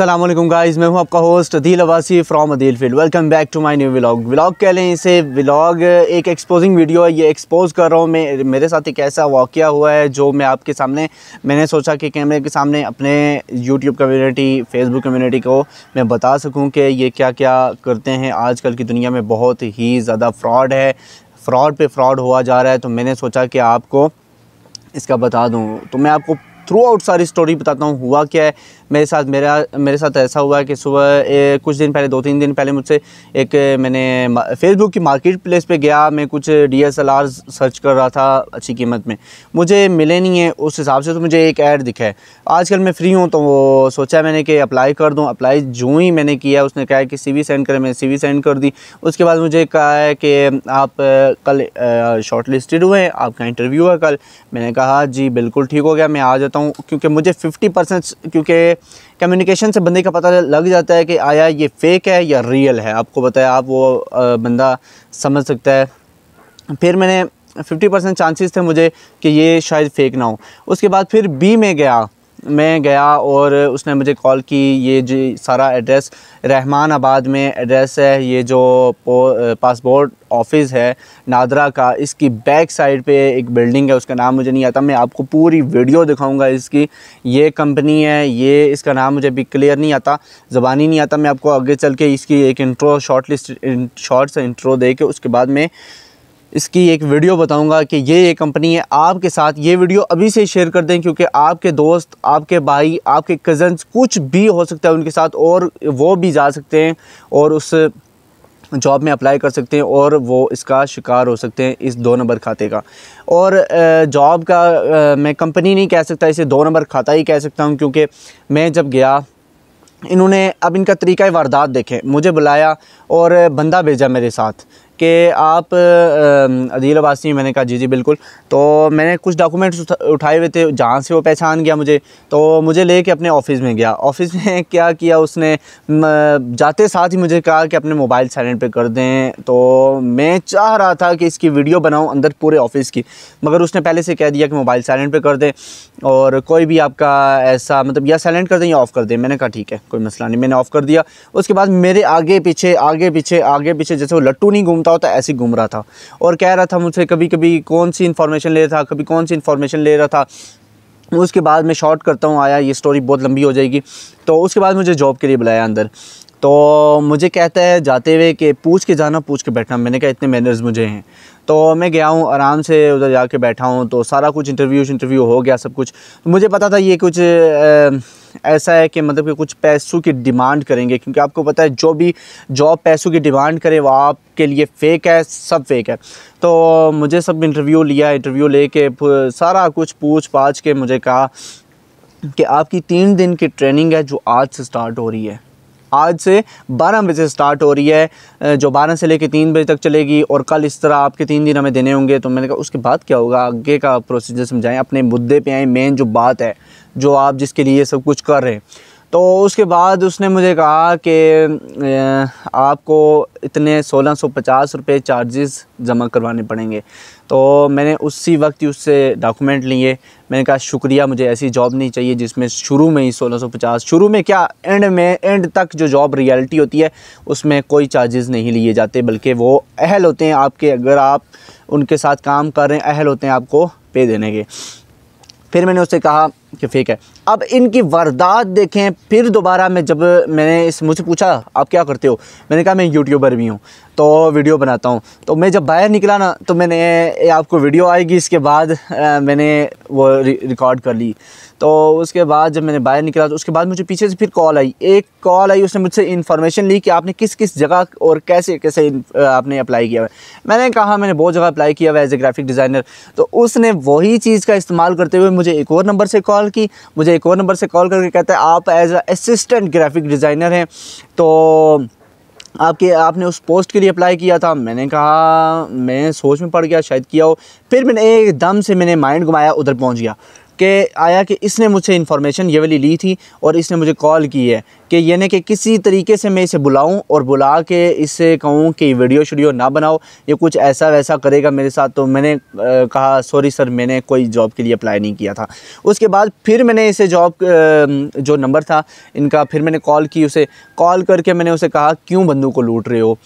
अल्लाम गाइज़ मैं हूं आपका host Adeel Awasi from Adeel field welcome back to my new vlog vlog कह लें इसे व्लॉग एक एक्सपोजिंग वीडियो है ये एक्सपोज कर रहा हूं मैं मेरे साथ एक ऐसा वाक़ हुआ है जो मैं आपके सामने मैंने सोचा कि कैमरे के सामने अपने यूट्यूब कम्यूनिटी फेसबुक कम्यूनिटी को मैं बता सकूँ कि ये क्या क्या करते हैं आजकल की दुनिया में बहुत ही ज़्यादा फ्रॉड है फ़्रॉड पे फ्रॉड हुआ जा रहा है तो मैंने सोचा कि आपको इसका बता दूँ तो मैं आपको थ्रू आउट सारी स्टोरी बताता हूँ हुआ क्या है मेरे साथ मेरा मेरे साथ ऐसा हुआ कि सुबह कुछ दिन पहले दो तीन दिन पहले मुझसे एक मैंने फेसबुक की मार्केट प्लेस पर गया मैं कुछ डी सर्च कर रहा था अच्छी कीमत में मुझे मिले नहीं है उस हिसाब से तो मुझे एक ऐड दिखा है आजकल मैं फ्री हूँ तो वो सोचा मैंने कि अप्लाई कर दूँ अप्लाई जो ही मैंने किया उसने कहा कि सी सेंड करें मैंने सी सेंड कर दी उसके बाद मुझे कहा है कि आप कल शॉर्ट लिस्टेड हुए हैं आपका इंटरव्यू है कल मैंने कहा जी बिल्कुल ठीक हो गया मैं आ जाता हूँ क्योंकि मुझे फिफ्टी परसेंट क्योंकि कम्युनिकेशन से बंदे का पता लग जाता है कि आया ये फेक है या रियल है आपको बताया आप वो बंदा समझ सकता है फिर मैंने फिफ्टी परसेंट चांसेस थे मुझे कि ये शायद फेक ना हो उसके बाद फिर बी में गया मैं गया और उसने मुझे कॉल की ये जी सारा एड्रेस रहमान आबाद में एड्रेस है ये जो पासपोर्ट ऑफिस है नादरा का इसकी बैक साइड पे एक बिल्डिंग है उसका नाम मुझे नहीं आता मैं आपको पूरी वीडियो दिखाऊंगा इसकी ये कंपनी है ये इसका नाम मुझे भी क्लियर नहीं आता ज़बानी नहीं आता मैं आपको आगे चल के इसकी एक इंट्रो शॉर्ट लिस्ट शॉर्ट सा इंट्रो दे के उसके बाद में इसकी एक वीडियो बताऊंगा कि ये ये कंपनी है आपके साथ ये वीडियो अभी से शेयर कर दें क्योंकि आपके दोस्त आपके भाई आपके कज़न्स कुछ भी हो सकता है उनके साथ और वो भी जा सकते हैं और उस जॉब में अप्लाई कर सकते हैं और वो इसका शिकार हो सकते हैं इस दो नंबर खाते का और जॉब का मैं कंपनी नहीं कह सकता इसे दो नंबर खाता ही कह सकता हूँ क्योंकि मैं जब गया इन्होंने अब इनका तरीका वारदात देखें मुझे बुलाया और बंदा भेजा मेरे साथ कि आप अदील अब्बासी मैंने कहा जी जी बिल्कुल तो मैंने कुछ डॉक्यूमेंट्स उठाए हुए थे जहाँ से वो पहचान गया मुझे तो मुझे ले कर अपने ऑफिस में गया ऑफिस में क्या किया उसने जाते साथ ही मुझे कहा कि अपने मोबाइल साइलेंट पे कर दें तो मैं चाह रहा था कि इसकी वीडियो बनाऊँ अंदर पूरे ऑफिस की मगर उसने पहले से कह दिया कि मोबाइल साइलेंट पर कर दें और कोई भी आपका ऐसा मतलब या साइलेंट कर दें या ऑफ़ कर दें मैंने कहा ठीक है कोई मसला नहीं मैंने ऑफ़ कर दिया उसके बाद मेरे आगे पीछे आगे पीछे आगे पीछे जैसे वो लट्टू नहीं घूमता घूमता होता ऐसे घूम रहा था और कह रहा था मुझसे कभी कभी कौन सी इन्फॉर्मेशन ले रहा था कभी कौन सी इन्फॉर्मेशन ले रहा था उसके बाद मैं शॉर्ट करता हूँ आया ये स्टोरी बहुत लंबी हो जाएगी तो उसके बाद मुझे जॉब के लिए बुलाया अंदर तो मुझे कहता है जाते हुए कि पूछ के जाना पूछ के बैठना मैंने कहा इतने मैनर्स मुझे हैं तो मैं गया हूँ आराम से उधर जा बैठा हूँ तो सारा कुछ इंटरव्यू इंटरव्यू हो गया सब कुछ तो मुझे पता था ये कुछ आ, ऐसा है कि मतलब कि कुछ पैसों की डिमांड करेंगे क्योंकि आपको पता है जो भी जॉब पैसों की डिमांड करे वो आपके लिए फ़ेक है सब फेक है तो मुझे सब इंटरव्यू लिया इंटरव्यू लेके सारा कुछ पूछ पाछ के मुझे कहा कि आपकी तीन दिन की ट्रेनिंग है जो आज से स्टार्ट हो रही है आज से 12 बजे स्टार्ट हो रही है जो 12 से लेके तीन बजे तक चलेगी और कल इस तरह आपके तीन दिन हमें देने होंगे तो मैंने कहा उसके बाद क्या होगा आगे का प्रोसीजर समझाएं अपने मुद्दे पे आए मेन जो बात है जो आप जिसके लिए सब कुछ कर रहे हैं तो उसके बाद उसने मुझे कहा कि आपको इतने 1650 रुपए चार्जेस जमा करवाने पड़ेंगे तो मैंने उसी वक्त ही उससे डॉक्यूमेंट लिए मैंने कहा शुक्रिया मुझे ऐसी जॉब नहीं चाहिए जिसमें शुरू में ही 1650 शुरू में क्या एंड में एंड तक जो जॉब रियलिटी होती है उसमें कोई चार्जेस नहीं लिए जाते बल्कि वो अहल होते हैं आपके अगर आप उनके साथ काम कर रहे हैं अहल होते हैं आपको पे देने के फिर मैंने उससे कहा कि फेक है अब इनकी वारदात देखें फिर दोबारा मैं जब मैंने इस मुझसे पूछा आप क्या करते हो मैंने कहा मैं यूट्यूबर भी हूँ तो वीडियो बनाता हूँ तो मैं जब बाहर निकला ना तो मैंने आपको वीडियो आएगी इसके बाद मैंने वो रिकॉर्ड कर ली तो उसके बाद जब मैंने बाहर निकला तो उसके बाद मुझे पीछे से फिर कॉल आई एक कॉल आई उसने मुझसे इन्फॉर्मेशन ली कि आपने किस किस जगह और कैसे कैसे आपने अप्लाई किया हुआ मैंने कहा मैंने बहुत जगह अप्लाई किया हुआ एज ए ग्राफिक डिज़ाइनर तो उसने वही चीज़ का इस्तेमाल करते हुए मुझे एक और नंबर से कॉल कॉल की मुझे एक और नंबर से कॉल करके कहता है आप एज असिस्टेंट ग्राफिक डिज़ाइनर हैं तो आपके आपने उस पोस्ट के लिए अप्लाई किया था मैंने कहा मैं सोच में पड़ गया शायद किया हो फिर मैंने एकदम से मैंने माइंड घुमाया उधर पहुंच गया कि आया कि इसने मुझसे इन्फॉर्मेशन ये वाली ली थी और इसने मुझे कॉल की है कि यानी कि किसी तरीके से मैं इसे बुलाऊं और बुला के इसे कहूं कि वीडियो शीडियो ना बनाओ ये कुछ ऐसा वैसा करेगा मेरे साथ तो मैंने कहा सॉरी सर मैंने कोई जॉब के लिए अप्लाई नहीं किया था उसके बाद फिर मैंने इसे जॉब जो नंबर था इनका फिर मैंने कॉल की उसे कॉल करके मैंने उसे कहा क्यों बंदू को लूट रहे हो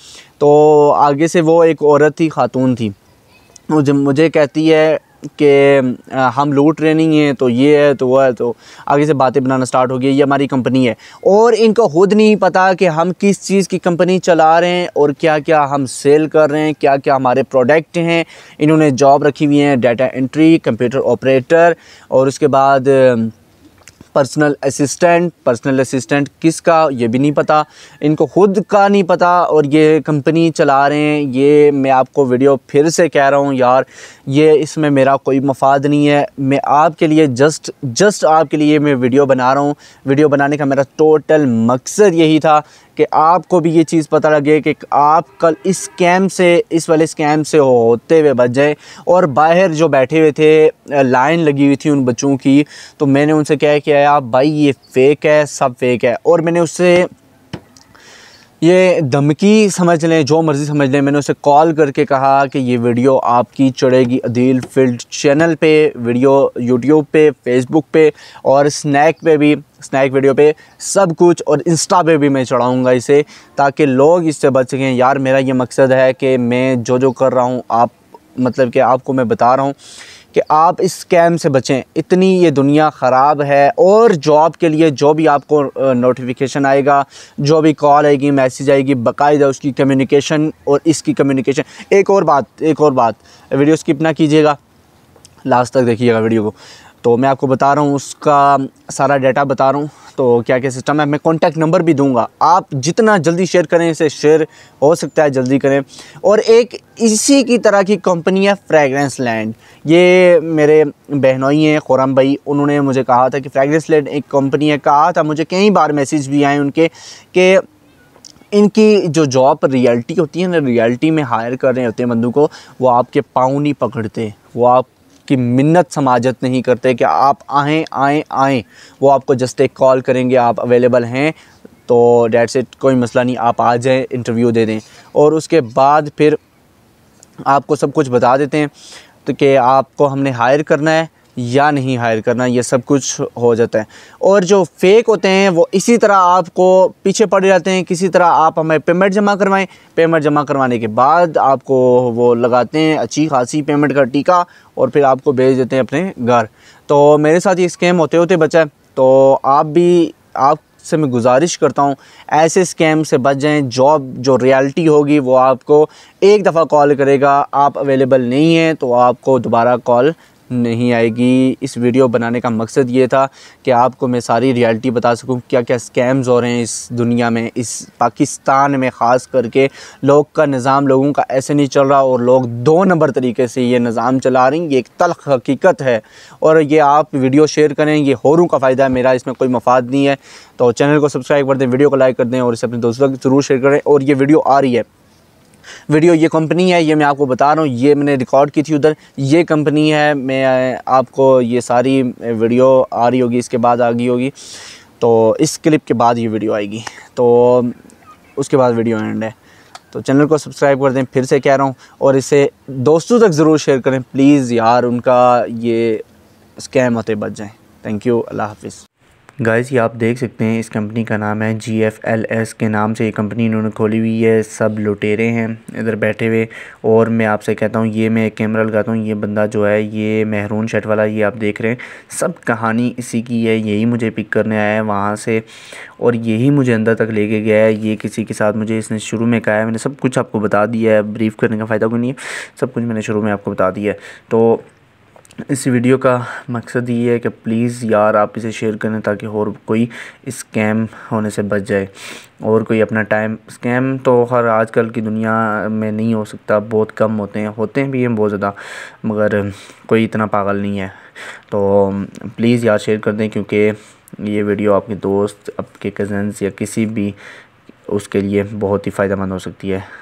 तो आगे से वो एक औरत थी खातून थी मुझे मुझे कहती है कि हम लो ट्रेनिंग है तो ये है तो वह है तो आगे से बातें बनाना स्टार्ट हो गई ये हमारी कंपनी है और इनको खुद नहीं पता कि हम किस चीज़ की कंपनी चला रहे हैं और क्या क्या हम सेल कर रहे हैं क्या क्या हमारे प्रोडक्ट हैं इन्होंने जॉब रखी हुई हैं डाटा एंट्री कंप्यूटर ऑपरेटर और उसके बाद पर्सनल असिस्टेंट पर्सनल असिस्टेंट किसका ये भी नहीं पता इनको खुद का नहीं पता और ये कंपनी चला रहे हैं ये मैं आपको वीडियो फिर से कह रहा हूँ यार ये इसमें मेरा कोई मफाद नहीं है मैं आपके लिए जस्ट जस्ट आपके लिए मैं वीडियो बना रहा हूँ वीडियो बनाने का मेरा टोटल मकसद यही था कि आपको भी ये चीज़ पता लगे कि आप कल इस स्कैम से इस वाले स्कैम से होते हुए बच जाएँ और बाहर जो बैठे हुए थे लाइन लगी हुई थी उन बच्चों की तो मैंने उनसे क्या किया आप भाई ये फ़ेक है सब फेक है और मैंने उससे ये धमकी समझ लें जो मर्ज़ी समझ लें मैंने उसे कॉल करके कहा कि ये वीडियो आपकी चढ़ेगी अदील फील्ड चैनल पे वीडियो यूट्यूब पे फेसबुक पे और स्नैक पे भी स्नैक वीडियो पे सब कुछ और इंस्टा पे भी मैं चढ़ाऊँगा इसे ताकि लोग इससे बच सकें यार मेरा ये मकसद है कि मैं जो जो कर रहा हूँ आप मतलब कि आपको मैं बता रहा हूँ कि आप इस स्कैम से बचें इतनी ये दुनिया ख़राब है और जॉब के लिए जो भी आपको नोटिफिकेशन आएगा जो भी कॉल आएगी मैसेज आएगी बाकायदा उसकी कम्युनिकेशन और इसकी कम्युनिकेशन एक और बात एक और बात वीडियो स्किप ना कीजिएगा लास्ट तक देखिएगा वीडियो को तो मैं आपको बता रहा हूँ उसका सारा डाटा बता रहा हूँ तो क्या क्या सिस्टम है मैं कॉन्टैक्ट नंबर भी दूंगा आप जितना जल्दी शेयर करें इसे शेयर हो सकता है जल्दी करें और एक इसी की तरह की कंपनी है फ्रेगरेंस लैंड ये मेरे बहनोई हैं खुरम भाई उन्होंने मुझे कहा था कि फ्रेगरेंस लैंड एक कंपनी है कहा था मुझे कई बार मैसेज भी आए उनके कि इनकी जो जॉब रियलिटी होती है ना रियलिटी में हायर कर रहे होते हैं बंदू को वो आपके पाँव नहीं पकड़ते वो आप आपकी मिन्नत समाजत नहीं करते कि आप आएँ आएँ आएँ वो आपको जस्ट एक कॉल करेंगे आप अवेलेबल हैं तो डेट से कोई मसला नहीं आप आ जाएँ इंटरव्यू दे दें और उसके बाद फिर आपको सब कुछ बता देते हैं तो कि आपको हमने हायर करना है या नहीं हायर करना ये सब कुछ हो जाता है और जो फेक होते हैं वो इसी तरह आपको पीछे पड़ जाते हैं किसी तरह आप हमें पेमेंट जमा करवाएं पेमेंट जमा करवाने के बाद आपको वो लगाते हैं अच्छी खासी पेमेंट का टीका और फिर आपको भेज देते हैं अपने घर तो मेरे साथ ये स्कैम होते होते बचा तो आप भी आप से मैं गुजारिश करता हूँ ऐसे स्कैम से बच जाएं जॉब जो रियलिटी होगी वो आपको एक दफ़ा कॉल करेगा आप अवेलेबल नहीं हैं तो आपको दोबारा कॉल नहीं आएगी इस वीडियो बनाने का मकसद ये था कि आपको मैं सारी रियलिटी बता सकूं क्या क्या स्कैम्स हो रहे हैं इस दुनिया में इस पाकिस्तान में ख़ास करके लोग का निज़ाम लोगों का ऐसे नहीं चल रहा और लोग दो नंबर तरीके से ये निज़ाम चला रहे हैं ये एक तलख हकीकत है और ये आप वीडियो शेयर करें ये होरों का फ़ायदा है मेरा इसमें कोई मफाद नहीं है तो चैनल को सब्सक्राइब कर दें वीडियो को लाइक कर दें और इसे अपने दोस्तों को ज़रूर शेयर करें और ये वीडियो आ रही है वीडियो ये कंपनी है ये मैं आपको बता रहा हूँ ये मैंने रिकॉर्ड की थी उधर ये कंपनी है मैं आपको ये सारी वीडियो आ रही होगी इसके बाद आ गई होगी तो इस क्लिप के बाद ये वीडियो आएगी तो उसके बाद वीडियो एंड है तो चैनल को सब्सक्राइब कर दें फिर से कह रहा हूँ और इसे दोस्तों तक ज़रूर शेयर करें प्लीज़ यार उनका ये स्कैम होते बच जाएँ थैंक यू अल्लाह हाफिज़ गाइस ये आप देख सकते हैं इस कंपनी का नाम है जी एफ एल एस के नाम से ये कंपनी इन्होंने खोली हुई है सब लुटेरे हैं इधर बैठे हुए और मैं आपसे कहता हूँ ये मैं एक कैमरा लगाता हूँ ये बंदा जो है ये महरून शर्ट वाला ये आप देख रहे हैं सब कहानी इसी की है यही मुझे पिक करने आया है वहाँ से और यही मुझे अंदर तक लेके गया है ये किसी के साथ मुझे इसने शुरू में कहा है मैंने सब कुछ आपको बता दिया है ब्रीफ करने का फ़ायदा कोई नहीं है सब कुछ मैंने शुरू में आपको बता दिया है तो इस वीडियो का मकसद ये है कि प्लीज़ यार आप इसे शेयर करें ताकि और कोई स्कैम होने से बच जाए और कोई अपना टाइम स्कैम तो हर आजकल की दुनिया में नहीं हो सकता बहुत कम होते हैं होते हैं भी हैं बहुत ज़्यादा मगर कोई इतना पागल नहीं है तो प्लीज़ यार शेयर कर दें क्योंकि ये वीडियो आपके दोस्त आपके कज़न्स या किसी भी उसके लिए बहुत ही फ़ायदेमंद हो सकती है